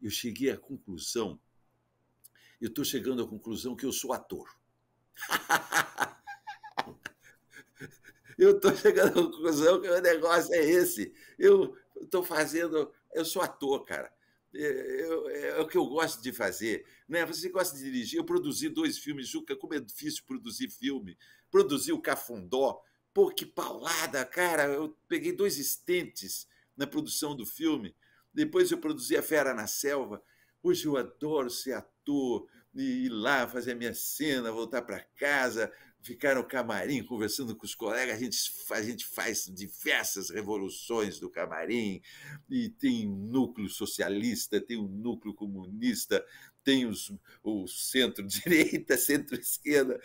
eu cheguei à conclusão, eu estou chegando à conclusão que eu sou ator. eu estou chegando à conclusão que o negócio é esse. Eu estou fazendo, eu sou ator, cara. É, eu, é, é, o que eu gosto de fazer. Né? Você gosta de dirigir? Eu produzi dois filmes, Juca, como é difícil produzir filme. Produzi o Cafundó. Pô, que paulada, cara! Eu peguei dois estentes na produção do filme. Depois eu produzia Fera na Selva. Hoje eu adoro ser ator e ir lá fazer a minha cena, voltar para casa, ficar no camarim conversando com os colegas. A gente, a gente faz diversas revoluções do camarim e tem núcleo socialista, tem o um núcleo comunista, tem os, o centro-direita, centro-esquerda.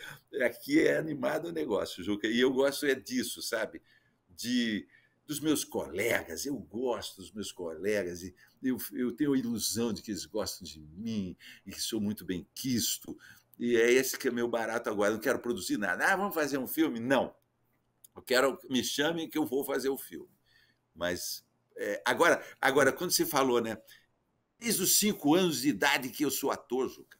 Aqui é animado o negócio, Juca. E eu gosto é disso, sabe? De dos meus colegas, eu gosto dos meus colegas, e eu, eu tenho a ilusão de que eles gostam de mim e que sou muito bem quisto. E é esse que é meu barato agora. não quero produzir nada. Ah, vamos fazer um filme? Não. Eu quero me chamem que eu vou fazer o filme. Mas é, agora, agora, quando você falou, né? Desde os cinco anos de idade que eu sou ator, Zuca.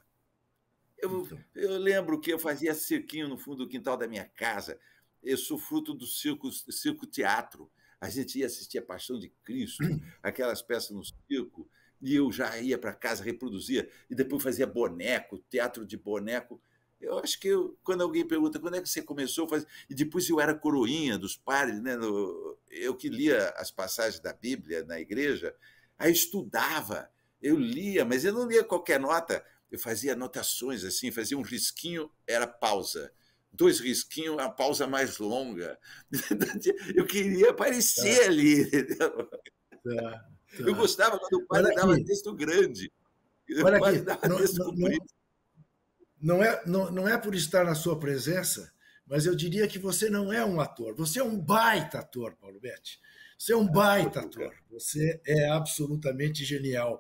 Eu, então. eu lembro que eu fazia cirquinho no fundo do quintal da minha casa. Eu sou fruto do circo, circo teatro a gente ia assistir a Paixão de Cristo, uhum. aquelas peças no circo, e eu já ia para casa, reproduzia, e depois fazia boneco, teatro de boneco. Eu acho que eu, quando alguém pergunta quando é que você começou, faz... e depois eu era coroinha dos padres, né? No... eu que lia as passagens da Bíblia na igreja, aí estudava, eu lia, mas eu não lia qualquer nota, eu fazia anotações assim, fazia um risquinho, era pausa dois risquinhos, a pausa mais longa. Eu queria aparecer tá. ali. Entendeu? Tá, tá. Eu gostava quando o padre dava texto grande. Olha aqui, não, não, não, é, não, não é por estar na sua presença, mas eu diria que você não é um ator. Você é um baita ator, Paulo Betti. Você é um ah, baita ator. Você é absolutamente genial.